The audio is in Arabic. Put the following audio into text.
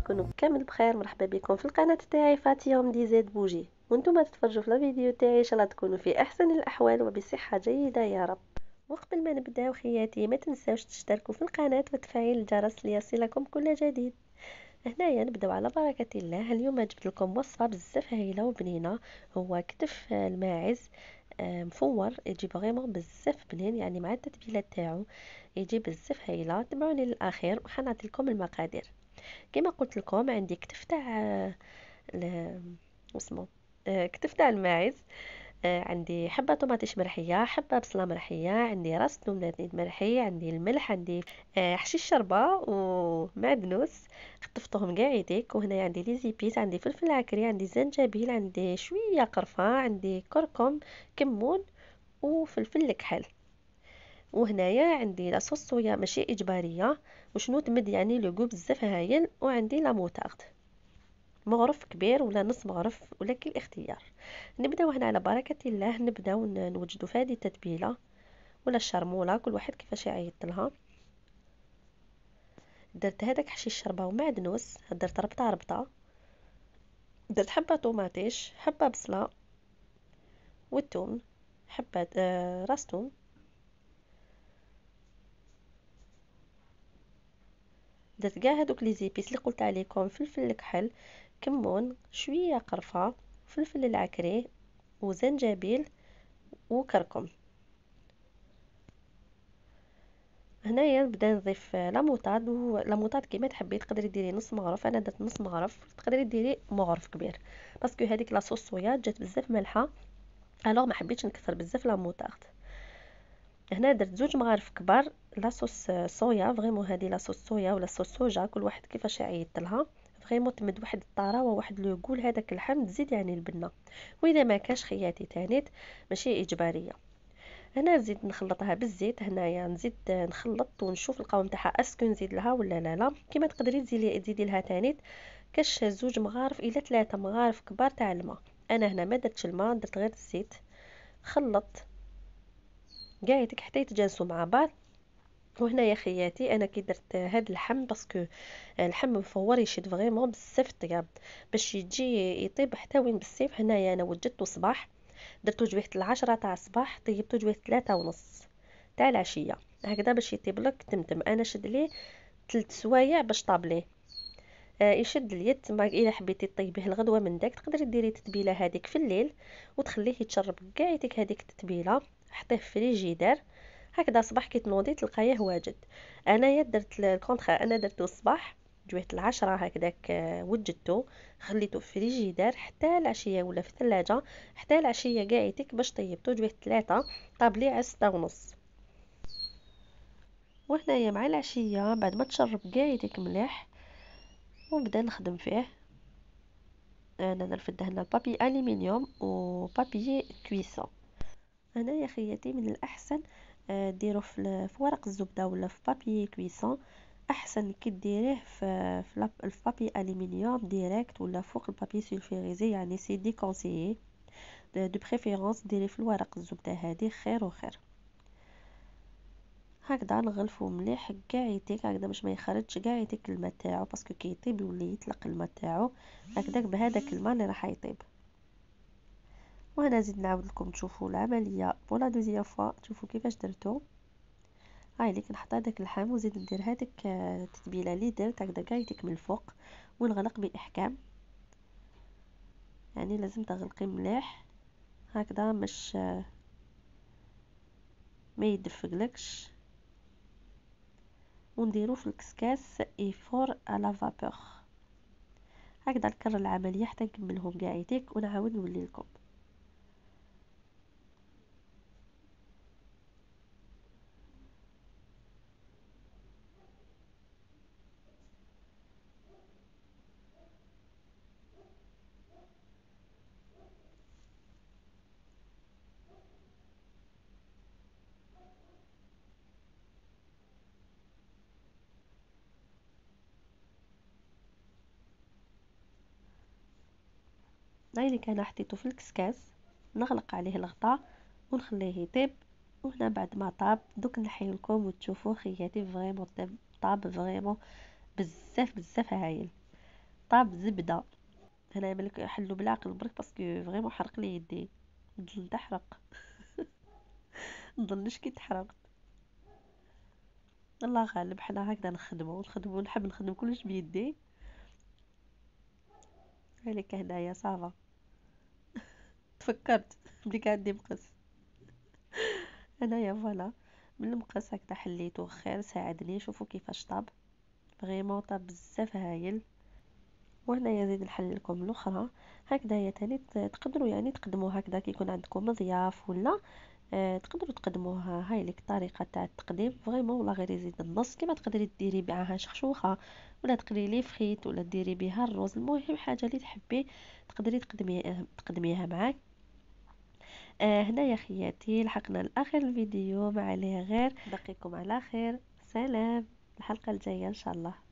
تكونوا كامل بخير مرحبا بكم في القناه تاعي يوم دي زيد بوجي وانتم تتفرجوا في الفيديو تاعي ان شاء الله تكونوا في احسن الاحوال وبصحه جيده يا رب وقبل ما نبداو خياتي ما تنساوش تشتركوا في القناه وتفعيل الجرس ليصلكم كل جديد هنايا نبداو على بركه الله اليوم جبت لكم وصفه بزاف هايله وبنينه هو كتف الماعز آه، مفور يجي فريمون بزاف بنين يعني مع التتبيلات تاعو يجي بزاف هايله تبعوني للاخير وحنعطي لكم المقادير كما قلت لكم عندي كتف تاع اسمه آه، كتف تاع الماعز آه، عندي حبة طماطيش مرحية حبة بصلة مرحية عندي راس ثوم لذيذ مرحي عندي الملح عندي آه، حشيش شربة ومعدنوس خطفتهم كاع يديك وهنا عندي لي زيبيس عندي فلفل عكري عندي زنجبيل عندي شوية قرفة عندي كركم كمون وفلفل الكحل وهنايا عندي لا صوص صويا ماشي اجباريه وشنو تمد يعني لو كو بزاف هايل وعندي لا موتارد مغرف كبير ولا نص مغرف ولكن الاختيار نبداو هنا على بركه الله نبداو نوجدو في هذه التتبيله ولا الشرموله كل واحد كيفاش يعيط لها درت هذاك حشيش الشربه ومعدنوس درت ربطه ربطه درت حبه طوماطيش حبه بصله والثوم حبه آه، راس ثوم درت كاع هادوك لي زيبيس اللي قلت عليكم فلفل الكحل كمون شويه قرفه فلفل العكري وزنجبيل وكركم هنايا نبدا نضيف موطاد لا موطاد كيما تحبي تقدري ديري نص مغرف انا درت نص مغرف تقدري ديري مغرف كبير باسكو هذيك لاصوص صويا جات بزاف مالحه الوغ ما حبيتش نكثر بزاف موطاد هنا درت زوج مغارف كبار لاصوص صويا فريمون هذه لاصوص صويا ولا صوص سوجا كل واحد كيفاش يعيطلها فريمون تمد واحد الطراوه واحد لو كول هذاك اللحم تزيد يعني البنه واذا ما كاش خياتي تانيت ماشي اجباريه هنا نزيد نخلطها بالزيت هنايا نزيد نخلط ونشوف القوام تاعها اسكو نزيد لها ولا لا لا كما تقدري تزيدي تزيدي لها تانيت كاش زوج مغارف الى ثلاثه مغارف كبار تاع الماء انا هنا ما درتش الماء درت غير الزيت خلط قايتك حتى يتجانسوا مع بعض وهنا يا خياتي انا كي درت هاد اللحم باسكو اللحم مفور يشد فريمون بزاف الطياب باش يجي يطيب حتى وين بالسيف هنايا انا وجدته صباح درتو جويه 10 تاع الصباح طيبته جويه 3 ونص تاع العشيه هكذا باش يطيب لك تمتم انا شد ليه ثلاث سوايع باش طاب ليه آه يشد اليد تما الا حبيتي طيبيه الغدوه من داك تقدري ديري التتبيله هذيك في الليل وتخليه يتشرب كاع يديك هذيك التتبيله حطيه في الفريجيدير هكذا صباح كي تنوضي تلقايه واجد انايا درت الكونطرا انا درتو الصباح جويت العشرة هكذاك آه، وجدتو خليته في الفريجيدار حتى العشية ولا في الثلاجة حتى العشية كاع باش طيبتو جويت ثلاثة طابلي على ستة ونص وهنايا مع العشية بعد ما تشرب كاع مليح ونبدا نخدم فيه انا نرفد هنا البابي الومنيوم وبابي كويسون انا يا خياتي من الاحسن ديرو في ورق الزبدة ولا في بابي كويسون أحسن كي ديريه في في بابي ألمنيوم ديريكت ولا فوق البابي سلفيغيزي يعني سي كونسي دو بريفيرونس ديريه في الورق الزبدة هادي خير وخير هكذا نغلفو مليح كاع يديك هكذا باش ما يخرجش كاع يديك الماء تاعو باسكو كي يطيب يولي يطلق الماء تاعو هكذاك بهذاك الماء اللي راح يطيب وهنا زيد نعاود لكم تشوفوا العمليه بولا دوزيام فوا تشوفوا كيفاش درتو هاي اللي كنحط هذاك اللحم وزيد ندير هذيك آه، التتبيله اللي درت هكذا كايتك من الفوق ونغلق باحكام يعني لازم تغلقي مليح هكذا مش آه، ما يدفقلكش ونديرو في الكسكاس ايفور على فابور هكذا نكرر العمليه حتى نكملهم كاع ونعاود نولي لكم اللي انا حطيته في الكسكاس نغلق عليه الغطاء ونخليه يطيب وهنا بعد ما طاب دوك نحيو لكم وتشوفوا خياتي فريمون طيب. طاب فريمون بزاف بزاف هايل طاب زبده هنا ملك حلو بالعقل برك باسكو فريمون حرق لي يدي نظن تحرق نظنش كي تحرق الله غالب حنا هكذا نخدمو نخدمو نحب نخدم كلش بيدي هذيك هنايا صافا فكرت بلي عندي مقص يا فوالا من المقص هكذا حليته خير ساعدني شوفوا كيفاش طاب فريمون طاب بزاف هايل وهنايا زيد نحل لكم الاخرى يا تاني تقدروا يعني تقدموا هكذا كيكون عندكم ضياف ولا آه، تقدروا تقدموها هاي لك طريقة تاع التقديم فريمون ولا غير يزيد النص كما تقدري ديري بها شخشوخه ولا تقلي لي فخيت ولا ديري بها الرز المهم حاجه اللي تحبي تقدري تقدمي تقدميها معاك آه هنا يا خياتي لحقنا لاخر الفيديو ما عليه غير بقيكم على خير سلام الحلقه الجايه ان شاء الله